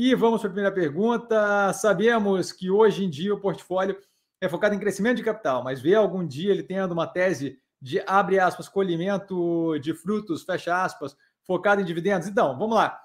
E vamos para a primeira pergunta. Sabemos que hoje em dia o portfólio é focado em crescimento de capital, mas vê algum dia ele tendo uma tese de, abre aspas, colhimento de frutos, fecha aspas, focado em dividendos? Então, vamos lá.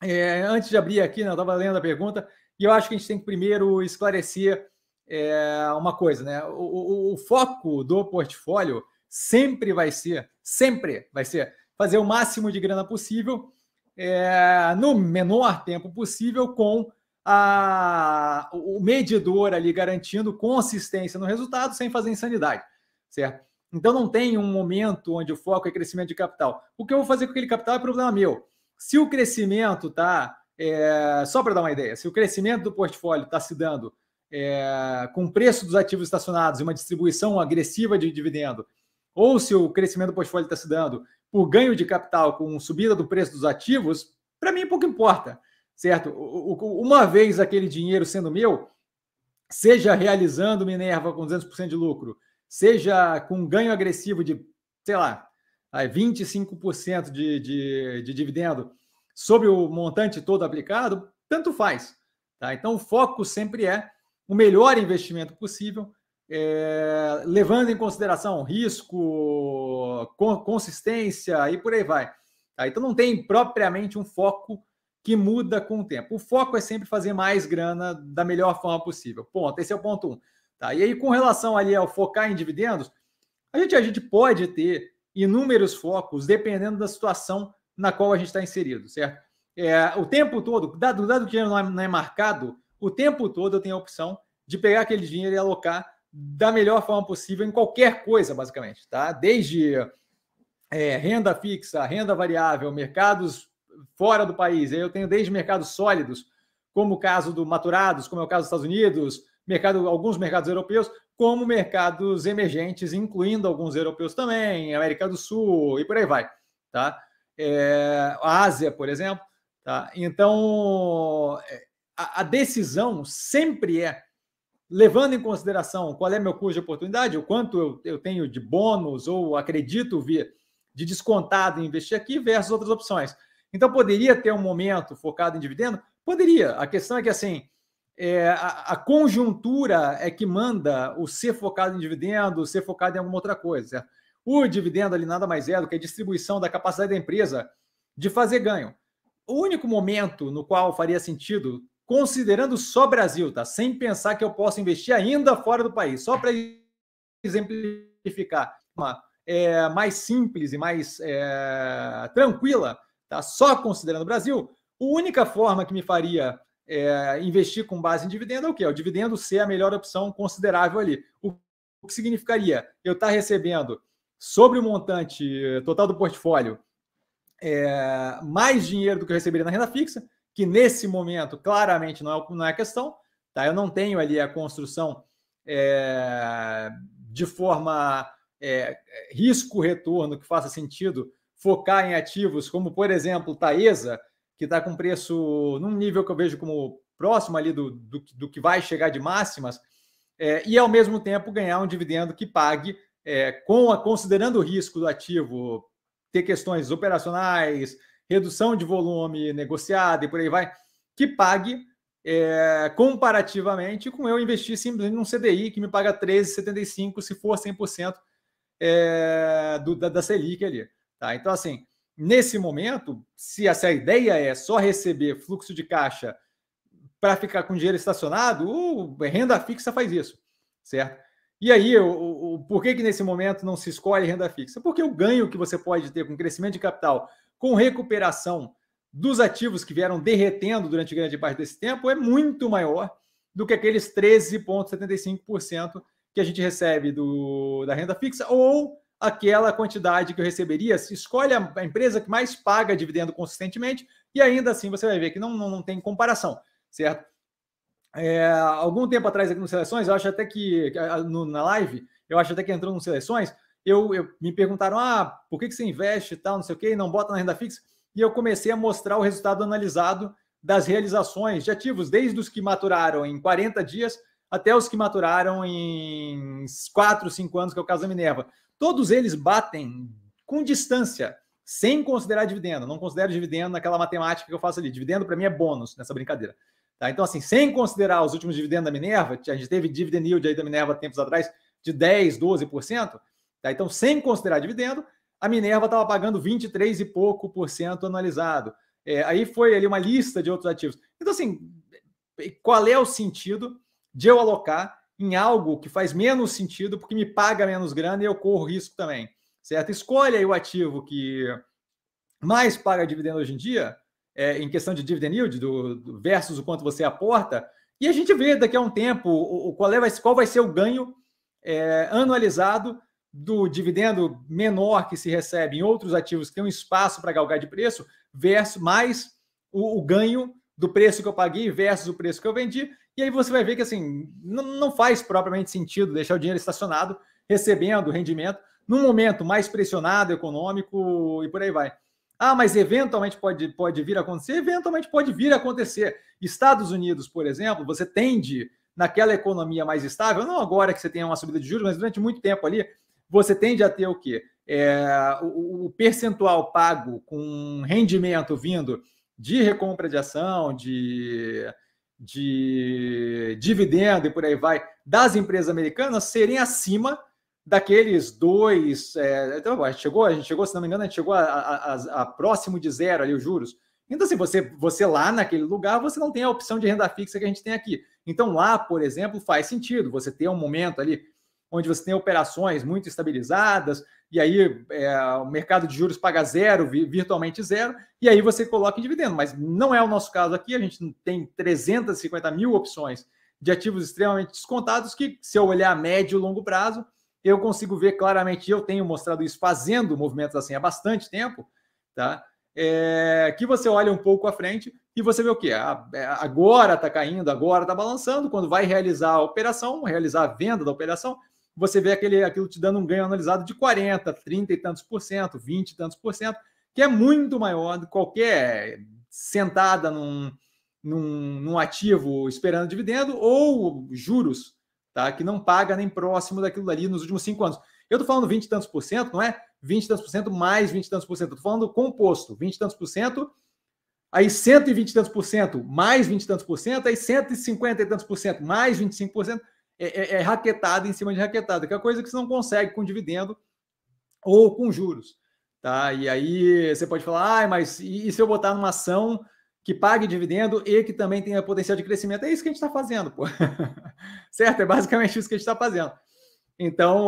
É, antes de abrir aqui, né, eu estava lendo a pergunta, e eu acho que a gente tem que primeiro esclarecer é, uma coisa, né? O, o, o foco do portfólio sempre vai ser, sempre vai ser fazer o máximo de grana possível é, no menor tempo possível com a, o medidor ali garantindo consistência no resultado sem fazer insanidade, certo? Então não tem um momento onde o foco é crescimento de capital. O que eu vou fazer com aquele capital é problema meu. Se o crescimento tá é, só para dar uma ideia, se o crescimento do portfólio está se dando é, com o preço dos ativos estacionados e uma distribuição agressiva de dividendo, ou se o crescimento do portfólio está se dando por ganho de capital com subida do preço dos ativos, para mim pouco importa, certo? Uma vez aquele dinheiro sendo meu, seja realizando Minerva com 200% de lucro, seja com ganho agressivo de, sei lá, 25% de, de, de dividendo sobre o montante todo aplicado, tanto faz. Tá? Então, o foco sempre é o melhor investimento possível é, levando em consideração risco, consistência e por aí vai. Tá? Então não tem propriamente um foco que muda com o tempo. O foco é sempre fazer mais grana da melhor forma possível. Ponto. Esse é o ponto um. Tá? E aí, com relação ali ao focar em dividendos, a gente, a gente pode ter inúmeros focos dependendo da situação na qual a gente está inserido, certo? É, o tempo todo, dado, dado que o dinheiro não é, não é marcado, o tempo todo eu tenho a opção de pegar aquele dinheiro e alocar da melhor forma possível em qualquer coisa, basicamente, tá? Desde é, renda fixa, renda variável, mercados fora do país. Eu tenho desde mercados sólidos, como o caso do maturados, como é o caso dos Estados Unidos, mercado, alguns mercados europeus, como mercados emergentes, incluindo alguns europeus também, América do Sul e por aí vai, tá? É, a Ásia, por exemplo, tá? Então é, a, a decisão sempre é levando em consideração qual é meu custo de oportunidade, o quanto eu, eu tenho de bônus ou acredito via de descontado em investir aqui versus outras opções. Então, poderia ter um momento focado em dividendo? Poderia. A questão é que, assim, é, a, a, conjuntura é que manda o ser focado em dividendo, ser focado em alguma outra coisa. O dividendo ali nada mais é do que a distribuição da capacidade da empresa de fazer ganho. O único momento no qual faria sentido considerando só Brasil, tá? Sem pensar que eu posso investir ainda fora do país. Só para exemplificar, uma é, mais simples e mais é, tranquila, tá? Só considerando o Brasil, a única forma que me faria é, investir com base em dividendo é o quê? É o dividendo ser a melhor opção considerável ali. O, o que significaria? Eu estar tá recebendo sobre o montante total do portfólio é, mais dinheiro do que eu receberia na renda fixa, que nesse momento claramente não é, não é questão. Tá? Eu não tenho ali a construção é, de forma é, risco-retorno que faça sentido focar em ativos como, por exemplo, Taesa, que está com preço num nível que eu vejo como próximo ali do, do, do que vai chegar de máximas, é, e ao mesmo tempo ganhar um dividendo que pague, é, com a, considerando o risco do ativo, ter questões operacionais, redução de volume negociado e por aí vai, que pague é, comparativamente com eu investir simplesmente num CDI que me paga 13,75 se for 100% é, do, da, da Selic ali. Tá? Então, assim, nesse momento, se essa ideia é só receber fluxo de caixa para ficar com dinheiro estacionado, o uh, renda fixa faz isso, certo? E aí, o, o, por que, que nesse momento não se escolhe renda fixa? Porque o ganho que você pode ter com crescimento de capital com recuperação dos ativos que vieram derretendo durante grande parte desse tempo, é muito maior do que aqueles 13,75% que a gente recebe do, da renda fixa ou aquela quantidade que eu receberia. Se escolhe a empresa que mais paga dividendo consistentemente e ainda assim você vai ver que não, não, não tem comparação, certo? É, algum tempo atrás aqui no Seleções, eu acho até que no, na live, eu acho até que entrou no Seleções, eu, eu me perguntaram: ah, por que, que você investe e tal, não sei o quê, não bota na renda fixa? E eu comecei a mostrar o resultado analisado das realizações de ativos, desde os que maturaram em 40 dias até os que maturaram em 4, 5 anos, que é o caso da Minerva. Todos eles batem com distância, sem considerar dividendo. Não considero dividendo naquela matemática que eu faço ali. Dividendo, para mim, é bônus nessa brincadeira. Tá? Então, assim, sem considerar os últimos dividendos da Minerva, a gente teve dividend yield aí da Minerva tempos atrás de 10, 12%. Tá? Então, sem considerar dividendo, a Minerva estava pagando 23 e pouco por cento anualizado. É, aí foi ali uma lista de outros ativos. Então, assim, qual é o sentido de eu alocar em algo que faz menos sentido, porque me paga menos grana e eu corro risco também? Certo? Escolha aí o ativo que mais paga dividendo hoje em dia, é, em questão de dividend yield do, do, versus o quanto você aporta, e a gente vê daqui a um tempo o, o qual, é, qual vai ser o ganho é, anualizado do dividendo menor que se recebe em outros ativos que tem um espaço para galgar de preço, versus mais o, o, ganho do preço que eu paguei versus o preço que eu vendi. E aí você vai ver que assim não, faz propriamente sentido deixar o dinheiro estacionado, recebendo rendimento, num momento mais pressionado econômico e por aí vai. Ah, mas eventualmente pode, pode vir a acontecer? Eventualmente pode vir a acontecer. Estados Unidos, por exemplo, você tende naquela economia mais estável, não agora que você tem uma subida de juros, mas durante muito tempo ali, você tende a ter o quê? É, o, o percentual pago com rendimento vindo de recompra de ação, de, de dividendo e por aí vai, das empresas americanas serem acima daqueles dois. É, então, a gente chegou, a gente chegou, se não me engano, a gente chegou a, a, a, próximo de zero ali os juros. Então, assim, você, você lá naquele lugar, você não tem a opção de renda fixa que a gente tem aqui. Então, lá, por exemplo, faz sentido você ter um momento ali onde você tem operações muito estabilizadas, e aí é, o mercado de juros paga zero, virtualmente zero, e aí você coloca em dividendo. Mas não é o nosso caso aqui, a gente tem 350 mil opções de ativos extremamente descontados que, se eu olhar a médio e longo prazo, eu consigo ver claramente, eu tenho mostrado isso fazendo movimentos assim há bastante tempo, tá? É, que você olha um pouco à frente e você vê o que? Ah, é, agora está caindo, agora está balançando. Quando vai realizar a operação, realizar a venda da operação, você vê aquele, aquilo te dando um ganho analisado de 40, 30 e tantos por cento, 20 e tantos por cento, que é muito maior do que qualquer sentada num, num, num ativo esperando dividendo ou juros, tá? Que não paga nem próximo daquilo ali nos últimos cinco anos. Eu estou falando 20 e tantos por cento, não é? 20 e tantos por cento mais 20 e tantos por cento. Estou falando composto, 20 e tantos por cento, aí 120 e tantos por cento mais 20 e tantos por cento, aí 150 e tantos por cento mais 25 por cento. É, é, é, raquetada em cima de raquetada, que é coisa que você não consegue com dividendo ou com juros. Tá? E aí você pode falar, ah, mas e, e se eu botar numa ação que pague dividendo e que também tenha potencial de crescimento? É isso que a gente está fazendo, pô. certo? É basicamente isso que a gente está fazendo. Então,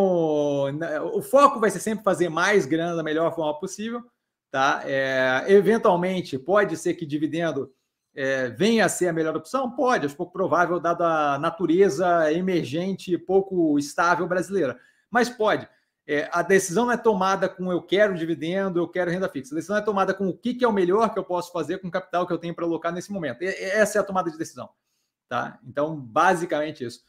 o foco vai ser sempre fazer mais grana da melhor forma possível, tá? É, eventualmente, pode ser que dividendo é, venha a ser a melhor opção? Pode, acho pouco provável, dada a natureza emergente e pouco estável brasileira. Mas pode. É, a decisão não é tomada com eu quero dividendo, eu quero renda fixa. A decisão é tomada com o que, que é o melhor que eu posso fazer com o capital que eu tenho para alocar nesse momento. E, essa é a tomada de decisão. Tá? Então, basicamente isso.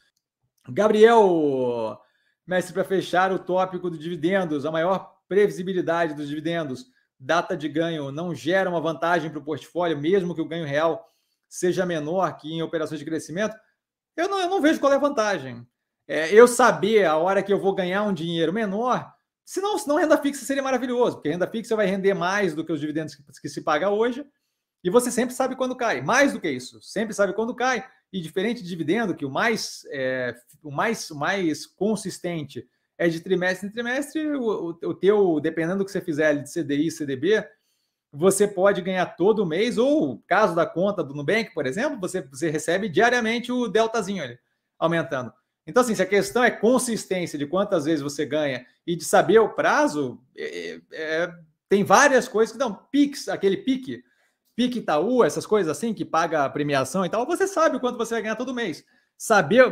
Gabriel, mestre, para fechar o tópico dos dividendos, a maior previsibilidade dos dividendos data de ganho não gera uma vantagem para o portfólio, mesmo que o ganho real seja menor que em operações de crescimento, eu não, eu não vejo qual é a vantagem. É, eu saber a hora que eu vou ganhar um dinheiro menor, senão, senão renda fixa seria maravilhoso, porque renda fixa vai render mais do que os dividendos que, que se paga hoje, e você sempre sabe quando cai. Mais do que isso, sempre sabe quando cai. E diferente de dividendo, que o mais, é, o mais, mais consistente é de trimestre em trimestre, o, o, o teu, dependendo do que você fizer de CDI, CDB, você pode ganhar todo mês, ou caso da conta do Nubank, por exemplo, você, você recebe diariamente o deltazinho ali, aumentando. Então, assim, se a questão é consistência de quantas vezes você ganha e de saber o prazo, é, é, é tem várias coisas que dão. Pix, aquele pique, pique Itaú, essas coisas assim, que paga a premiação e tal, você sabe o quanto você vai ganhar todo mês saber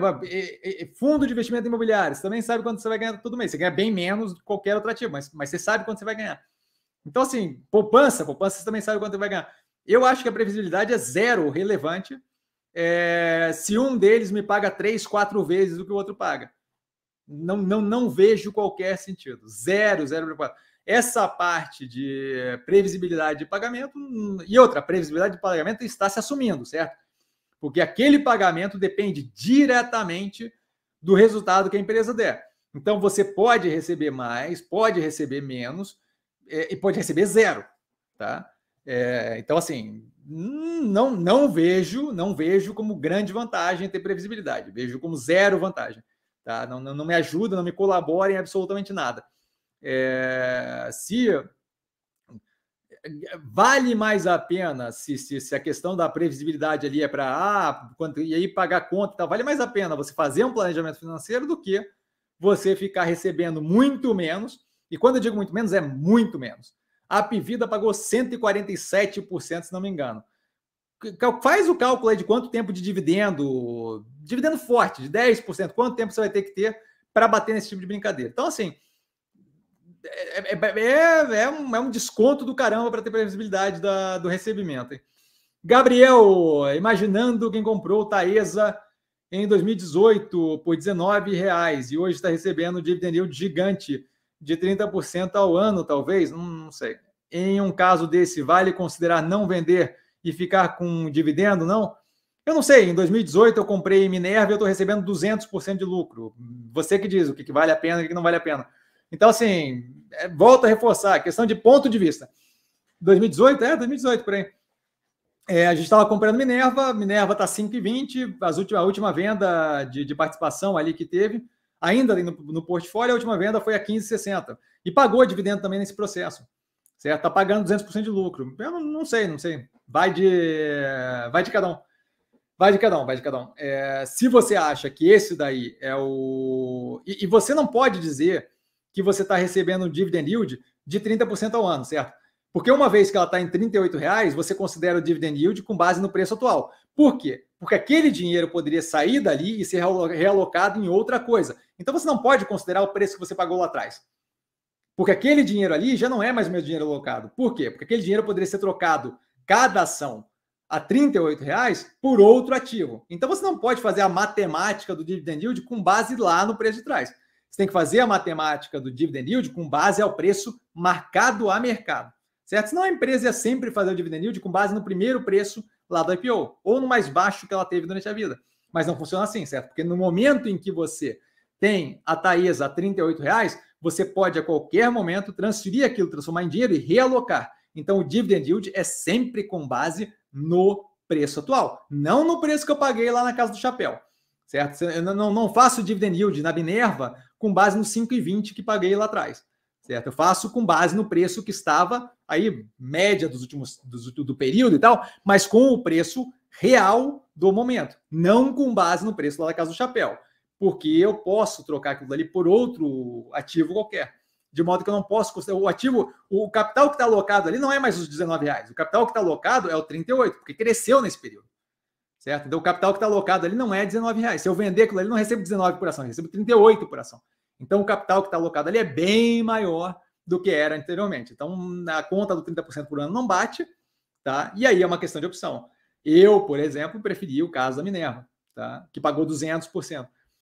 fundo de investimento imobiliário, você também sabe quanto você vai ganhar todo mês. Você ganha bem menos do que qualquer outro ativo, mas, mas você sabe quanto você vai ganhar. Então, assim, poupança, poupança você também sabe quanto você vai ganhar. Eu acho que a previsibilidade é zero relevante é, se um deles me paga três, quatro vezes o que o outro paga. Não, não, não vejo qualquer sentido. Zero, zero Essa parte de previsibilidade de pagamento hum, e outra, previsibilidade de pagamento está se assumindo, certo? porque aquele pagamento depende diretamente do resultado que a empresa der. Então você pode receber mais, pode receber menos é, e pode receber zero, tá? É, então assim, hum, não não vejo não vejo como grande vantagem ter previsibilidade, vejo como zero vantagem, tá? Não, não, não me ajuda, não me colabora em absolutamente nada. É, se vale mais a pena se, se, se, a questão da previsibilidade ali é para ah, quanto, e aí pagar conta e tal, vale mais a pena você fazer um planejamento financeiro do que você ficar recebendo muito menos. E quando eu digo muito menos, é muito menos. A Pivida pagou 147%, se não me engano. Faz o cálculo aí de quanto tempo de dividendo, dividendo forte, de 10%, quanto tempo você vai ter que ter para bater nesse tipo de brincadeira. Então, assim, é, é, é, é, um, é um desconto do caramba para ter previsibilidade da, do recebimento. Hein? Gabriel, imaginando quem comprou Taesa em 2018 por R$19,00 e hoje está recebendo um dividend yield gigante de 30% ao ano, talvez, não, não sei. Em um caso desse, vale considerar não vender e ficar com dividendo, não? Eu não sei, em 2018 eu comprei Minerva e eu estou recebendo 200% de lucro. Você que diz o que vale a pena e o que não vale a pena. Então, assim, é, volto a reforçar, questão de ponto de vista. 2018, é, 2018, porém. É, a gente estava comprando Minerva, Minerva está 5,20, as última, a última venda de, de, participação ali que teve, ainda no, no portfólio, a última venda foi a 15,60. E pagou dividendo também nesse processo, certo? Está pagando 200% de lucro. Eu não, não, sei, não sei. Vai de, vai de cada um. Vai de cada um, vai de cada um. É, se você acha que esse daí é o... e, e você não pode dizer que você está recebendo um dividend yield de 30% ao ano, certo? Porque uma vez que ela está em R$ reais, você considera o dividend yield com base no preço atual. Por quê? Porque aquele dinheiro poderia sair dali e ser realocado em outra coisa. Então você não pode considerar o preço que você pagou lá atrás. Porque aquele dinheiro ali já não é mais o meu dinheiro alocado. Por quê? Porque aquele dinheiro poderia ser trocado cada ação a R$ reais por outro ativo. Então você não pode fazer a matemática do dividend yield com base lá no preço de trás. Você tem que fazer a matemática do dividend yield com base ao preço marcado a mercado, certo? Senão a empresa ia sempre fazer o dividend yield com base no primeiro preço lá do IPO ou no mais baixo que ela teve durante a vida. Mas não funciona assim, certo? Porque no momento em que você tem a Taesa a R$ reais, você pode a qualquer momento transferir aquilo, transformar em dinheiro e realocar. Então o dividend yield é sempre com base no preço atual, não no preço que eu paguei lá na casa do chapéu, certo? Eu não, não faço dividend yield na Minerva com base no 5,20 que paguei lá atrás. Certo? Eu faço com base no preço que estava aí média dos últimos do período e tal, mas com o preço real do momento, não com base no preço lá da casa do chapéu, porque eu posso trocar aquilo ali por outro ativo qualquer, de modo que eu não posso o ativo, o capital que está alocado ali não é mais os 19 reais, o capital que está alocado é o 38, porque cresceu nesse período. Certo? Então, o capital que está alocado ali não é 19 reais. Se eu vender aquilo ali, não recebo 19 por ação, eu recebo 38 por ação. Então, o capital que está alocado ali é bem maior do que era anteriormente. Então, a conta do 30% por ano não bate, tá? E aí é uma questão de opção. Eu, por exemplo, preferi o caso da Minerva, tá? que pagou 200%.